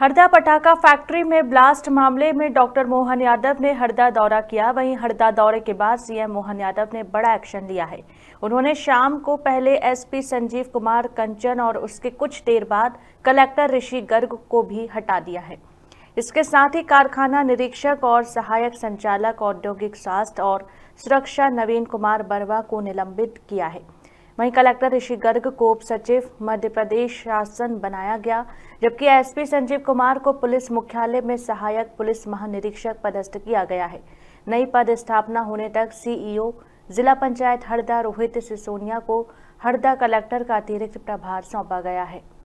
हरदा पटाखा फैक्ट्री में ब्लास्ट मामले में डॉक्टर मोहन यादव ने हरदा दौरा किया वहीं हरदा दौरे के बाद सीएम मोहन यादव ने बड़ा एक्शन लिया है उन्होंने शाम को पहले एसपी संजीव कुमार कंचन और उसके कुछ देर बाद कलेक्टर ऋषि गर्ग को भी हटा दिया है इसके साथ ही कारखाना निरीक्षक और सहायक संचालक औद्योगिक स्वास्थ्य और सुरक्षा नवीन कुमार बरवा को निलंबित किया है वहीं कलेक्टर ऋषि गर्ग को उप सचिव मध्य प्रदेश शासन बनाया गया जबकि एसपी संजीव कुमार को पुलिस मुख्यालय में सहायक पुलिस महानिरीक्षक पदस्थ किया गया है नई पद स्थापना होने तक सीईओ जिला पंचायत हरदा रोहित सिसोनिया को हरदा कलेक्टर का अतिरिक्त प्रभार सौंपा गया है